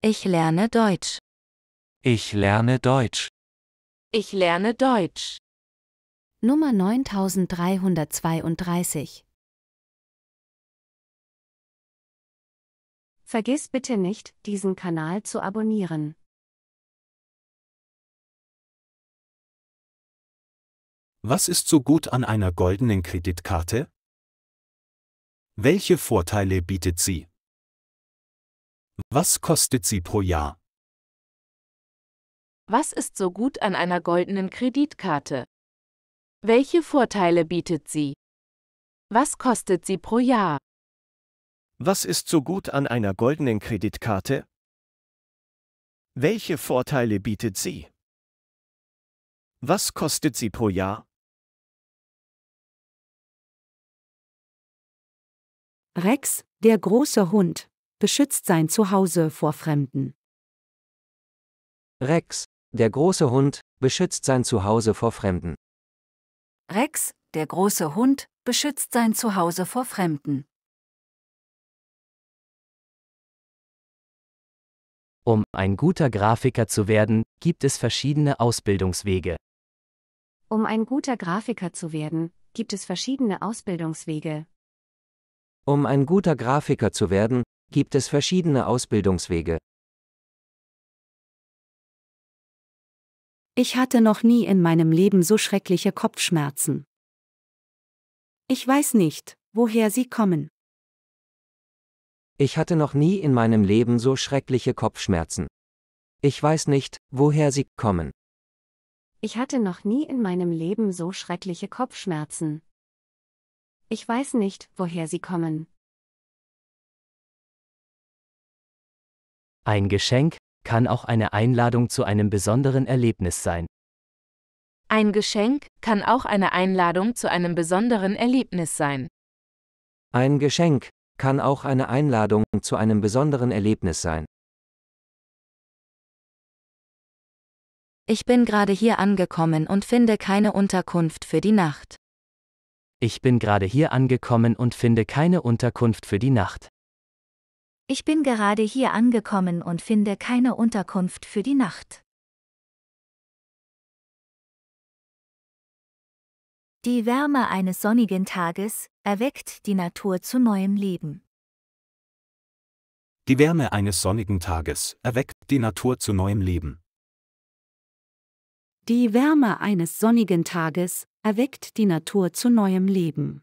Ich lerne Deutsch. Ich lerne Deutsch. Ich lerne Deutsch. Nummer 9332. Vergiss bitte nicht, diesen Kanal zu abonnieren. Was ist so gut an einer goldenen Kreditkarte? Welche Vorteile bietet sie? Was kostet sie pro Jahr? Was ist so gut an einer goldenen Kreditkarte? Welche Vorteile bietet sie? Was kostet sie pro Jahr? Was ist so gut an einer goldenen Kreditkarte? Welche Vorteile bietet sie? Was kostet sie pro Jahr? Rex, der große Hund beschützt sein Zuhause vor Fremden. Rex, der große Hund, beschützt sein Zuhause vor Fremden. Rex, der große Hund, beschützt sein Zuhause vor Fremden. Um ein guter Grafiker zu werden, gibt es verschiedene Ausbildungswege. Um ein guter Grafiker zu werden, gibt es verschiedene Ausbildungswege. Um ein guter Grafiker zu werden, gibt es verschiedene Ausbildungswege. Ich hatte noch nie in meinem Leben so schreckliche Kopfschmerzen. Ich weiß nicht, woher sie kommen. Ich hatte noch nie in meinem Leben so schreckliche Kopfschmerzen. Ich weiß nicht, woher sie kommen. Ich hatte noch nie in meinem Leben so schreckliche Kopfschmerzen. Ich weiß nicht, woher sie kommen. Ein Geschenk kann auch eine Einladung zu einem besonderen Erlebnis sein. Ein Geschenk kann auch eine Einladung zu einem besonderen Erlebnis sein. Ein Geschenk kann auch eine Einladung zu einem besonderen Erlebnis sein. Ich bin gerade hier angekommen und finde keine Unterkunft für die Nacht. Ich bin gerade hier angekommen und finde keine Unterkunft für die Nacht. Ich bin gerade hier angekommen und finde keine Unterkunft für die Nacht. Die Wärme eines sonnigen Tages erweckt die Natur zu neuem Leben. Die Wärme eines sonnigen Tages erweckt die Natur zu neuem Leben. Die Wärme eines sonnigen Tages erweckt die Natur zu neuem Leben.